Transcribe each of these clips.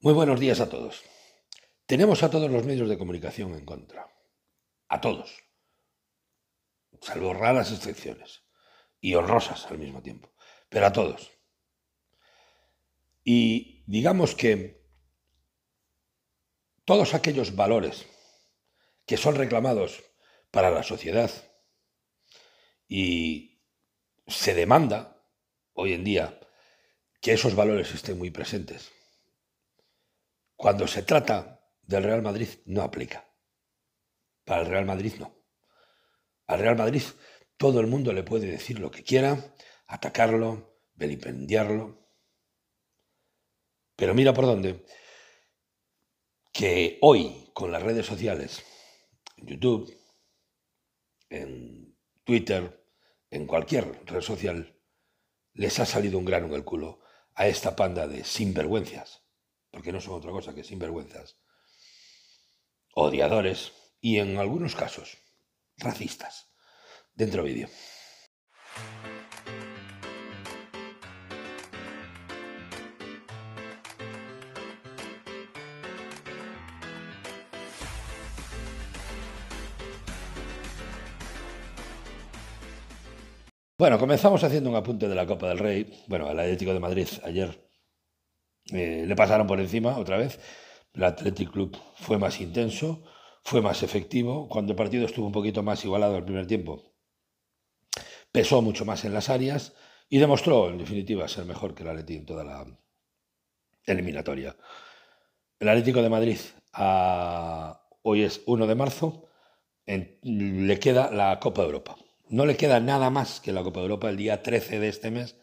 Muy buenos días a todos. Tenemos a todos los medios de comunicación en contra. A todos. Salvo raras excepciones. Y honrosas al mismo tiempo. Pero a todos. Y digamos que todos aquellos valores que son reclamados para la sociedad y se demanda hoy en día que esos valores estén muy presentes cuando se trata del Real Madrid, no aplica. Para el Real Madrid, no. Al Real Madrid todo el mundo le puede decir lo que quiera, atacarlo, vilipendiarlo. Pero mira por dónde. Que hoy, con las redes sociales, en YouTube, en Twitter, en cualquier red social, les ha salido un grano en el culo a esta panda de sinvergüenzas porque no son otra cosa que sinvergüenzas, odiadores y en algunos casos racistas. Dentro vídeo. Bueno, comenzamos haciendo un apunte de la Copa del Rey. Bueno, el Atlético de Madrid ayer eh, le pasaron por encima otra vez. El Athletic Club fue más intenso, fue más efectivo. Cuando el partido estuvo un poquito más igualado al primer tiempo, pesó mucho más en las áreas y demostró, en definitiva, ser mejor que el Atlético en toda la eliminatoria. El Atlético de Madrid hoy es 1 de marzo, le queda la Copa de Europa. No le queda nada más que la Copa de Europa el día 13 de este mes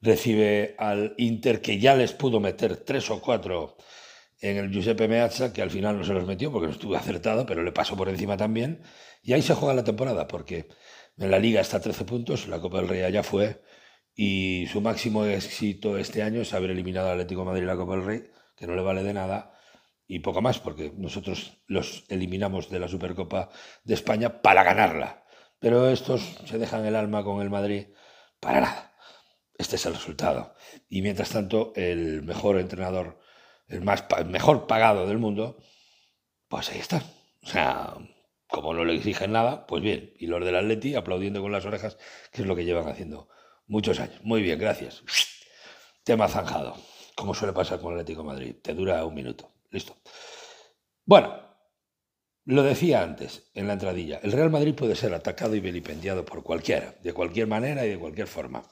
recibe al Inter que ya les pudo meter tres o cuatro en el Giuseppe Meazza, que al final no se los metió porque no estuvo acertado, pero le pasó por encima también. Y ahí se juega la temporada, porque en la liga está a 13 puntos, la Copa del Rey ya fue, y su máximo éxito este año es haber eliminado al Atlético de Madrid la Copa del Rey, que no le vale de nada, y poco más, porque nosotros los eliminamos de la Supercopa de España para ganarla. Pero estos se dejan el alma con el Madrid para nada. Este es el resultado. Y mientras tanto, el mejor entrenador, el, más, mejor pagado del mundo, pues ahí está. O sea, como no le exigen nada, pues bien. Y los del Atleti aplaudiendo con las orejas, que es lo que llevan haciendo muchos años. Muy bien, gracias. Tema zanjado, como suele pasar con Atlético Madrid. Te dura un minuto. Listo. Bueno, lo decía antes en la entradilla, el Real Madrid puede ser atacado y vilipendiado por cualquiera, de cualquier manera y de cualquier forma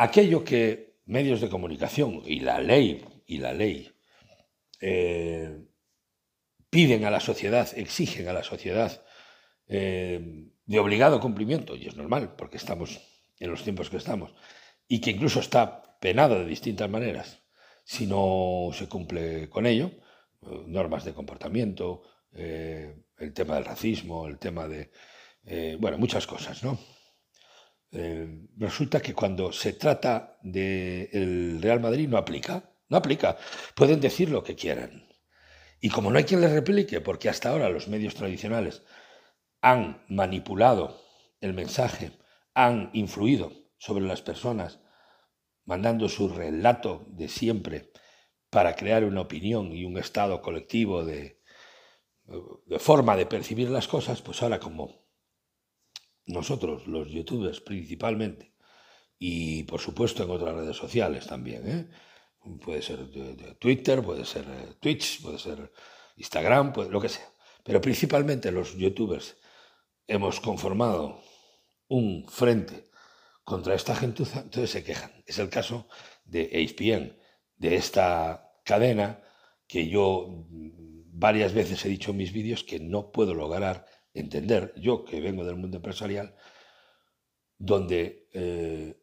aquello que medios de comunicación y la ley, y la ley eh, piden a la sociedad, exigen a la sociedad eh, de obligado cumplimiento, y es normal porque estamos en los tiempos que estamos, y que incluso está penado de distintas maneras si no se cumple con ello, eh, normas de comportamiento, el tema del racismo, el tema de, bueno, muchas cosas, ¿no? Eh, resulta que cuando se trata del Real Madrid no aplica, no aplica. Pueden decir lo que quieran. Y como no hay quien les replique, porque hasta ahora los medios tradicionales han manipulado el mensaje, han influido sobre las personas, mandando su relato de siempre para crear una opinión y un estado colectivo de, de forma de percibir las cosas, pues ahora como nosotros, los youtubers principalmente, y por supuesto en otras redes sociales también, ¿eh? puede ser eh, Twitter, puede ser eh, Twitch, puede ser Instagram, puede, lo que sea. Pero principalmente los youtubers hemos conformado un frente contra esta gentuza, entonces se quejan. Es el caso de ESPN, de esta cadena que yo mm, varias veces he dicho en mis vídeos que no puedo lograr entender, yo que vengo del mundo empresarial, donde eh,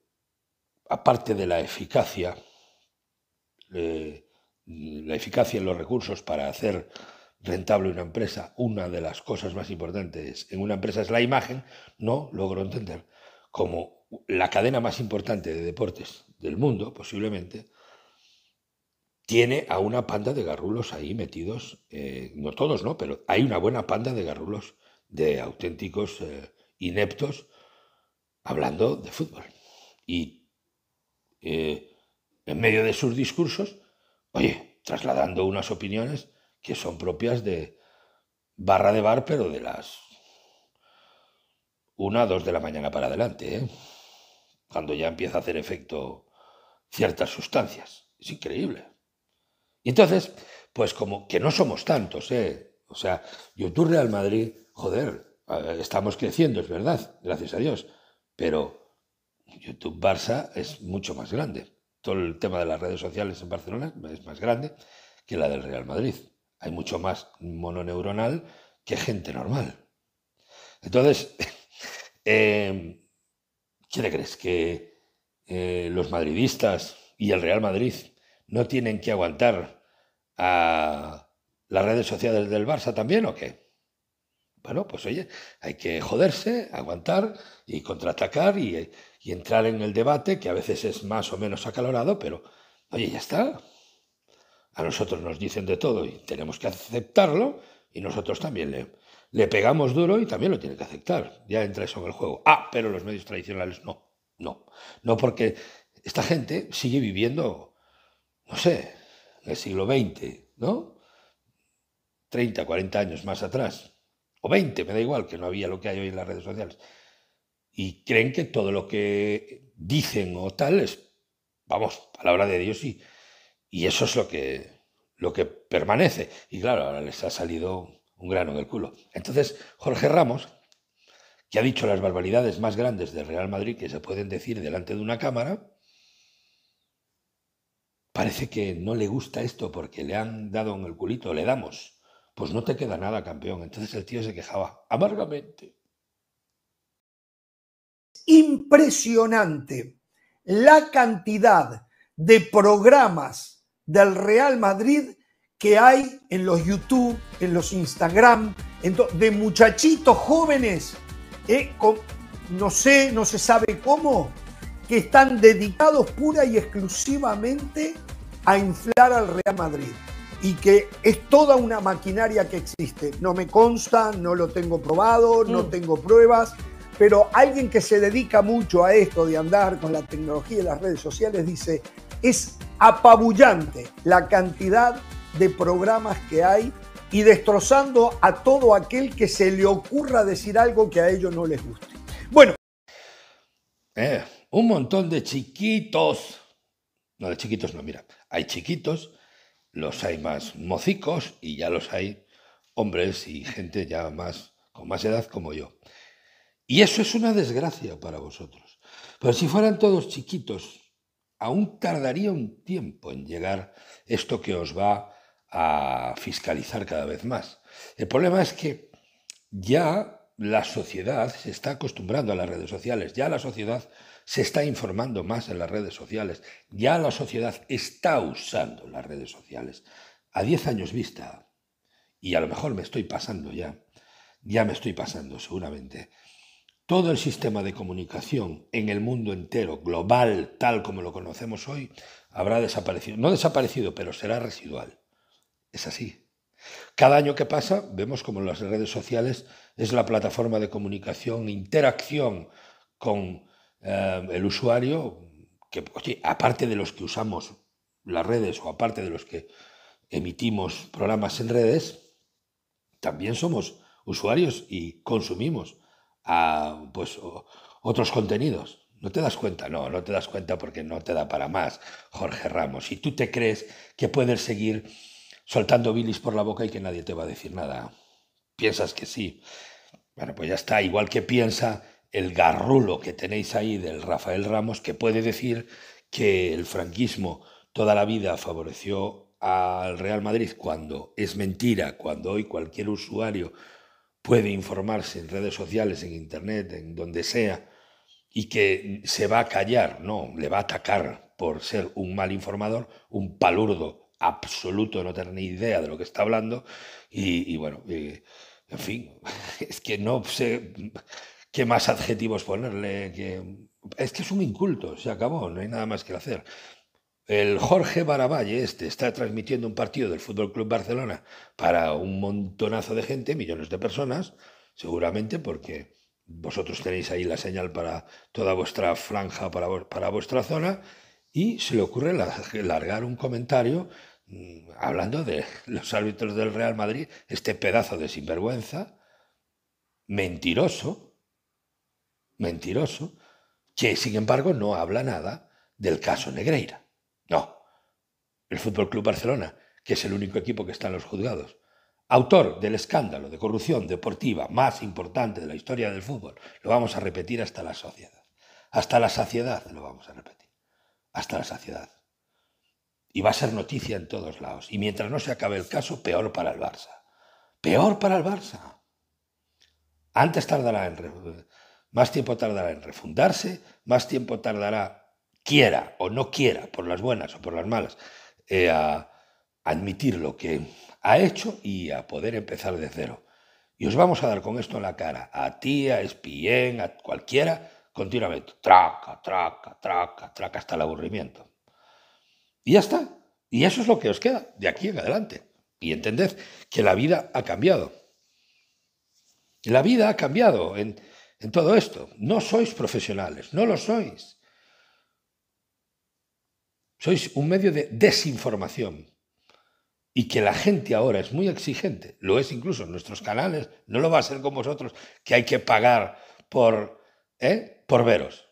aparte de la eficacia, eh, la eficacia en los recursos para hacer rentable una empresa, una de las cosas más importantes en una empresa es la imagen, no logro entender cómo la cadena más importante de deportes del mundo, posiblemente, tiene a una panda de garrulos ahí metidos, eh, no todos, ¿no? Pero hay una buena panda de garrulos de auténticos eh, ineptos hablando de fútbol. Y eh, en medio de sus discursos, oye, trasladando unas opiniones que son propias de barra de bar, pero de las una, dos de la mañana para adelante, ¿eh? cuando ya empieza a hacer efecto ciertas sustancias. Es increíble. Y entonces, pues como que no somos tantos, ¿eh? O sea, YouTube Real Madrid joder, eh, estamos creciendo, es verdad, gracias a Dios, pero YouTube Barça es mucho más grande. Todo el tema de las redes sociales en Barcelona es más grande que la del Real Madrid. Hay mucho más mononeuronal que gente normal. Entonces, em, ¿qué te crees? ¿Que eh, los madridistas y el Real Madrid no tienen que aguantar a las redes sociales del Barça también o qué? Bueno, pues oye, hay que joderse, aguantar y contraatacar y, entrar en el debate, que a veces es más o menos acalorado, pero oye, ya está. A nosotros nos dicen de todo y tenemos que aceptarlo y nosotros también le, le pegamos duro y también lo tiene que aceptar. Ya entra eso en el juego. Ah, pero los medios tradicionales no, no. No porque esta gente sigue viviendo, no sé, en el siglo XX, ¿no? 30, 40 años más atrás. 20, me da igual, que no había lo que hay hoy en las redes sociales. Y creen que todo lo que dicen o tal es, vamos, palabra de Dios y, y eso es lo que, lo que permanece. Y claro, ahora les ha salido un grano en el culo. Entonces, Jorge Ramos, que ha dicho las barbaridades más grandes del Real Madrid que se pueden decir delante de una cámara, parece que no le gusta esto porque le han dado en el culito, le damos pues no te queda nada, campeón. Entonces el tío se quejaba amargamente. Impresionante la cantidad de programas del Real Madrid que hay en los YouTube, en los Instagram, de muchachitos jóvenes, eh, no sé, no se sabe cómo, que están dedicados pura y exclusivamente a inflar al Real Madrid y que es toda una maquinaria que existe. No me consta, no lo tengo probado, no mm. tengo pruebas, pero alguien que se dedica mucho a esto de andar con la tecnología y las redes sociales dice, es apabullante la cantidad de programas que hay y destrozando a todo aquel que se le ocurra decir algo que a ellos no les guste. Bueno. Eh, un montón de chiquitos. No, de chiquitos no, mira. Hay chiquitos los hay más mocicos y ya los hay hombres y gente ya más con más edad como yo. Y eso es una desgracia para vosotros. Pero si fueran todos chiquitos, aún tardaría un tiempo en llegar esto que os va a fiscalizar cada vez más. El problema es que ya la sociedad se está acostumbrando a las redes sociales, ya la sociedad se está informando más en las redes sociales, ya la sociedad está usando las redes sociales. A 10 años vista, y a lo mejor me estoy pasando ya, ya me estoy pasando seguramente, todo el sistema de comunicación en el mundo entero, global, tal como lo conocemos hoy, habrá desaparecido. No desaparecido, pero será residual. Es así. Cada año que pasa vemos como las redes sociales es la plataforma de comunicación, interacción con eh, el usuario, que aparte de los que usamos las redes o aparte de los que emitimos programas en redes, también somos usuarios y consumimos ah, pues, otros contenidos. ¿No te das cuenta? No, no te das cuenta porque no te da para más, Jorge Ramos. Si tú te crees que puedes seguir soltando bilis por la boca y que nadie te va a decir nada. ¿Piensas que sí? Bueno, pues ya está, igual que piensa el garrulo que tenéis ahí del Rafael Ramos, que puede decir que el franquismo toda la vida favoreció al Real Madrid cuando es mentira, cuando hoy cualquier usuario puede informarse en redes sociales, en internet, en donde sea, y que se va a callar, no, le va a atacar por ser un mal informador, un palurdo absoluto, no tener ni idea de lo que está hablando. Y, bueno, en fin, es que no sé qué más adjetivos ponerle. Que... Es que es un inculto, se acabó, no hay nada más que hacer. El Jorge Baravalle este está transmitiendo un partido del Fútbol Club Barcelona para un montonazo de gente, millones de personas, seguramente porque vosotros tenéis ahí la señal para toda vuestra franja, para, para vuestra zona, y se le ocurre largar un comentario mm, hablando de los árbitros del Real Madrid, este pedazo de sinvergüenza, mentiroso, mentiroso, que sin embargo no habla nada del caso Negreira. No. El Fútbol Club Barcelona, que es el único equipo que está en los juzgados, autor del escándalo de corrupción deportiva más importante de la historia del fútbol, lo vamos a repetir hasta la sociedad. Hasta la saciedad lo vamos a repetir hasta la saciedad. Y va a ser noticia en todos lados. Y mientras no se acabe el caso, peor para el Barça. Peor para el Barça. Antes tardará en... Más tiempo tardará en refundarse, más tiempo tardará, quiera o no quiera, por las buenas o por las malas, eh, a admitir lo que ha hecho y a poder empezar de cero. Y os vamos a dar con esto en la cara, a ti, a Espillén, a cualquiera, continuamente, traca, traca, traca, traca hasta el aburrimiento. Y ya está. Y eso es lo que os queda de aquí en adelante. Y entended que la vida ha cambiado. La vida ha cambiado en, todo esto. No sois profesionales, no lo sois. Sois un medio de desinformación. Y que la gente ahora es muy exigente, lo es incluso en nuestros canales, no lo va a ser con vosotros, que hay que pagar por... ¿eh? por veros.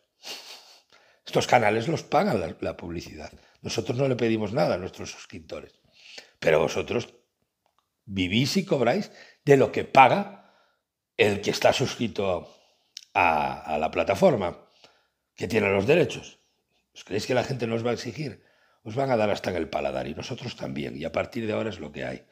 Estos canales los pagan la, publicidad. Nosotros no le pedimos nada a nuestros suscriptores. Pero vosotros vivís y cobráis de lo que paga el que está suscrito a, la plataforma, que tiene los derechos. ¿Os creéis que la gente nos va a exigir? Os van a dar hasta en el paladar y nosotros también. Y a partir de ahora es lo que hay.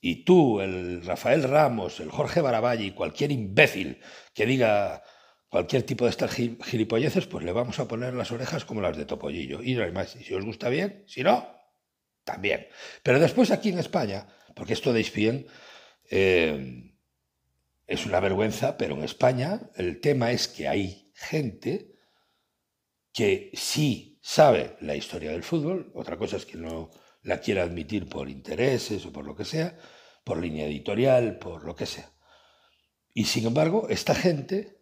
Y tú, el Rafael Ramos, el Jorge y cualquier imbécil que diga cualquier tipo de estas gilipolleces, pues le vamos a poner las orejas como las de Topollillo. Y además, Si os gusta bien, si no, también. Pero después aquí en España, porque esto deis bien, eh, es una vergüenza, pero en España el tema es que hay gente que sí sabe la historia del fútbol, otra cosa es que no la quiera admitir por intereses o por lo que sea, por línea editorial, por lo que sea. Y sin embargo, esta gente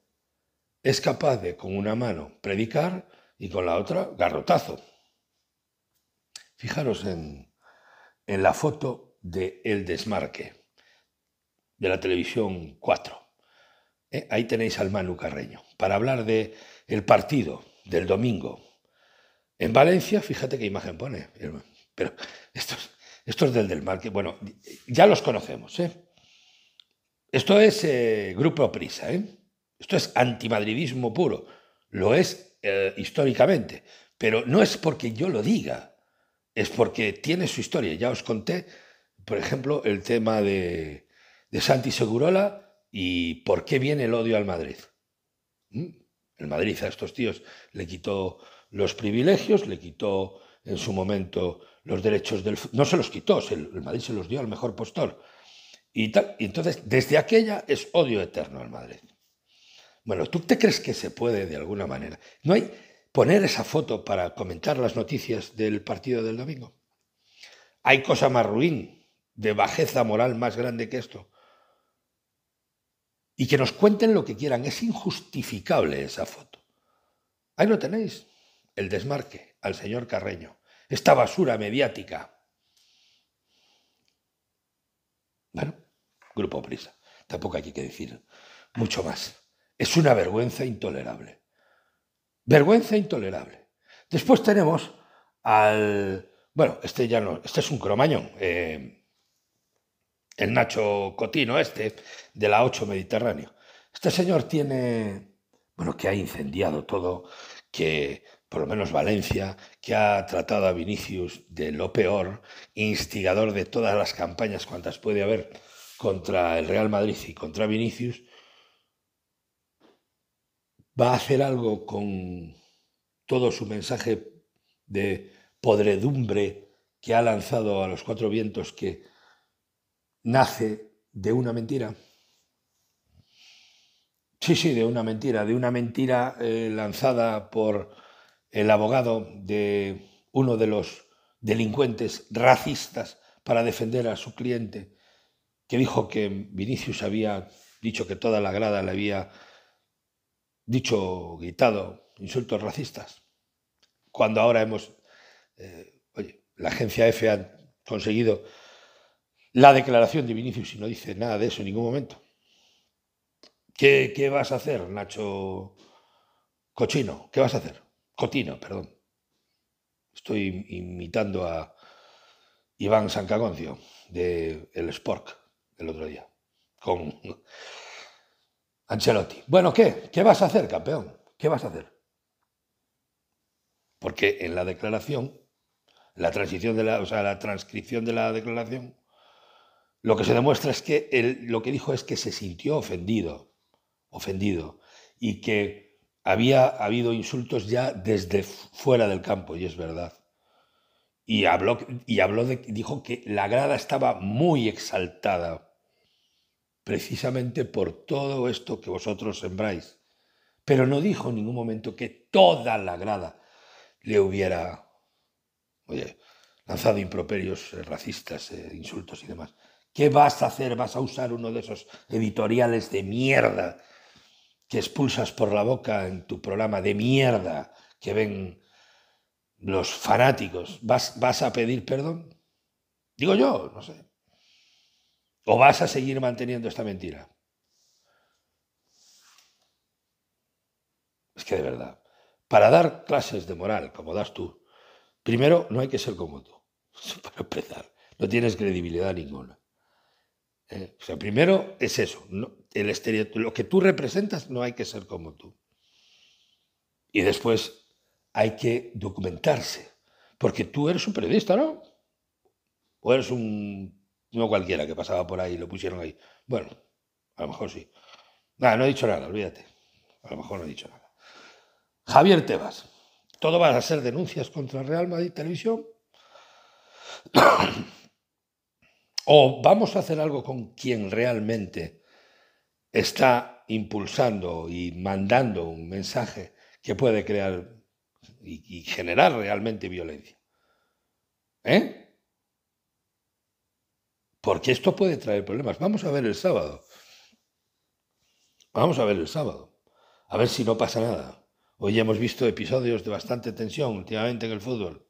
es capaz de con una mano predicar y con la otra garrotazo. Fijaros en, la foto de El Desmarque, de la televisión 4. Eh, ahí tenéis al Manu Carreño, para hablar de el partido del domingo. En Valencia, fíjate qué imagen pone. Eh, pero estos, es del Desmarque, bueno, ya los conocemos. ¿eh? Esto es eh, Grupo Prisa, ¿eh? Esto es antimadridismo puro. Lo es eh, históricamente. Pero no es porque yo lo diga, es porque tiene su historia. Ya os conté, por ejemplo, el tema de, de Santi Segurola y por qué viene el odio al Madrid. ¿Mm? El Madrid a estos tíos le quitó los privilegios, le quitó en su momento los derechos del... No se los quitó, el Madrid se los dio al mejor postor. Y, tal, y entonces, desde aquella es odio eterno al Madrid. Bueno, ¿tú te crees que se puede de alguna manera? ¿No hay poner esa foto para comentar las noticias del partido del domingo? ¿Hay cosa más ruin, de bajeza moral más grande que esto? Y que nos cuenten lo que quieran. Es injustificable esa foto. Ahí lo tenéis, el desmarque al señor Carreño. Esta basura mediática. Bueno, Grupo Prisa. Tampoco hay que decir mucho más. Es una vergüenza intolerable. Vergüenza intolerable. Después tenemos al... Bueno, este ya no, este es un cromañón. Eh, el Nacho Cotino este, de la 8 Mediterráneo. Este señor tiene, bueno, que ha incendiado todo, que por lo menos Valencia, que ha tratado a Vinicius de lo peor, instigador de todas las campañas cuantas puede haber contra el Real Madrid y contra Vinicius, va a hacer algo con todo su mensaje de podredumbre que ha lanzado a los cuatro vientos que nace de una mentira. Sí, sí, de una mentira, de una mentira eh, lanzada por el abogado de uno de los delincuentes racistas para defender a su cliente, que dijo que Vinicius había dicho que toda la grada le había dicho, gritado insultos racistas, cuando ahora hemos, eh, oye, la agencia EFE ha conseguido la declaración de Vinicius y no dice nada de eso en ningún momento. ¿Qué, vas a hacer, Nacho Cochino? ¿Qué vas a hacer? Cotino, perdón. Estoy imitando a Iván Sancagoncio de El Spork el otro día, con Ancelotti. Bueno, ¿qué? ¿Qué vas a hacer, campeón? ¿Qué vas a hacer? Porque en la declaración, la transición de la, la transcripción de la declaración, lo que se demuestra es que él, lo que dijo es que se sintió ofendido, ofendido, y que había habido insultos ya desde fuera del campo, y es verdad. Y habló, y habló de, dijo que la grada estaba muy exaltada precisamente por todo esto que vosotros sembráis. Pero no dijo en ningún momento que toda la grada le hubiera lanzado improperios eh, racistas, eh, insultos y demás. ¿Qué vas a hacer? ¿Vas a usar uno de esos editoriales de mierda que expulsas por la boca en tu programa de mierda que ven los fanáticos? vas a pedir perdón? Digo yo, no sé. ¿O vas a seguir manteniendo esta mentira? Es que de verdad, para dar clases de moral como das tú, primero no hay que ser como tú, para empezar. No tienes credibilidad ninguna. ¿eh? o sea, primero es eso, no, el lo que tú representas no hay que ser como tú. Y después hay que documentarse, porque tú eres un periodista, ¿no? O eres un no cualquiera que pasaba por ahí y lo pusieron ahí. Bueno, a lo mejor sí. Nada, no he dicho nada, olvídate. A lo mejor no he dicho nada. Javier Tebas. Todo van a ser denuncias contra Real Madrid Televisión. o vamos a hacer algo con quien realmente está impulsando y mandando un mensaje que puede crear y, y generar realmente violencia. ¿Eh? Porque esto puede traer problemas. Vamos a ver el sábado. Vamos a ver el sábado. A ver si no pasa nada. Hoy hemos visto episodios de bastante tensión últimamente en el fútbol.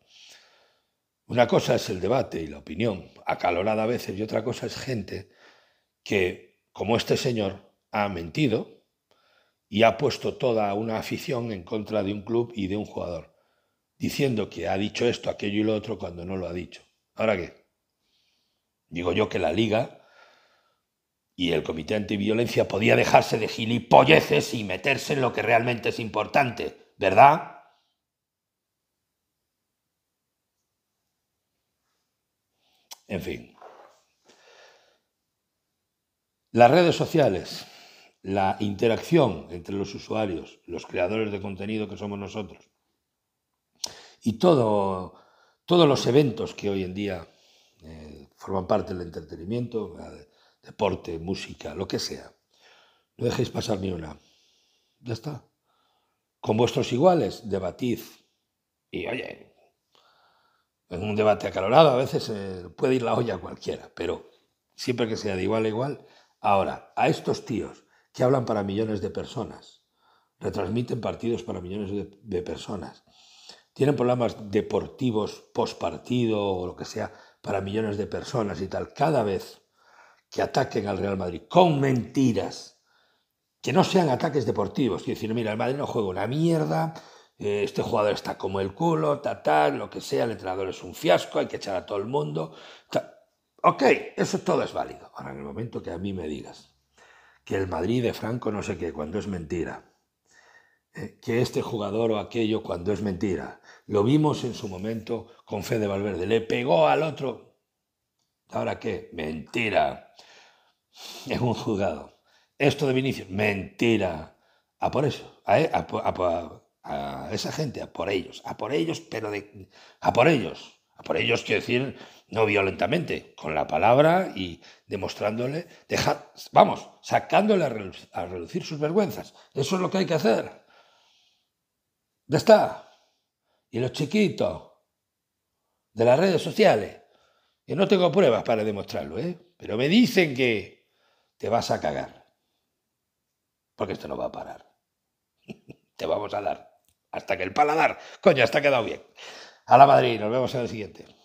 Una cosa es el debate y la opinión, acalorada a veces, y otra cosa es gente que, como este señor, ha mentido y ha puesto toda una afición en contra de un club y de un jugador, diciendo que ha dicho esto, aquello y lo otro cuando no lo ha dicho. ¿Ahora qué? Digo yo que la Liga y el Comité Antiviolencia podía dejarse de gilipolleces y meterse en lo que realmente es importante, ¿verdad? En fin. Las redes sociales, la interacción entre los usuarios, los creadores de contenido que somos nosotros, y todo, todos los eventos que hoy en día eh, forman parte del entretenimiento, eh, deporte, música, lo que sea. No dejéis pasar ni una. Ya está. Con vuestros iguales, debatid. Y oye, en un debate acalorado a veces eh, puede ir la olla cualquiera, pero siempre que sea de igual a igual. Ahora, a estos tíos que hablan para millones de personas, retransmiten partidos para millones de, personas, tienen problemas deportivos post partido o lo que sea para millones de personas y tal, cada vez que ataquen al Real Madrid con mentiras, que no sean ataques deportivos, que decir, mira, el Madrid no juega una mierda, eh, este jugador está como el culo, tal, lo que sea, el entrenador es un fiasco, hay que echar a todo el mundo. Ok, eso todo es válido. Ahora, en el momento que a mí me digas que el Madrid de Franco no sé qué, cuando es mentira, que este jugador o aquello cuando es mentira. Lo vimos en su momento con fe de Valverde. Le pegó al otro. ¿Ahora qué? Mentira. Es un juzgado. Esto de Vinicius, mentira. A por eso. A, e, esa gente, a por ellos. A por ellos, pero A por ellos. A por ellos quiero decir no violentamente, con la palabra y demostrándole, vamos, sacándole a reducir sus vergüenzas. Eso es lo que hay que hacer. Ya está. Y los chiquitos de las redes sociales, que no tengo pruebas para demostrarlo, ¿eh? pero me dicen que te vas a cagar. Porque esto no va a parar. te vamos a dar. Hasta que el paladar, coño, está quedado bien. A la Madrid, nos vemos en el siguiente.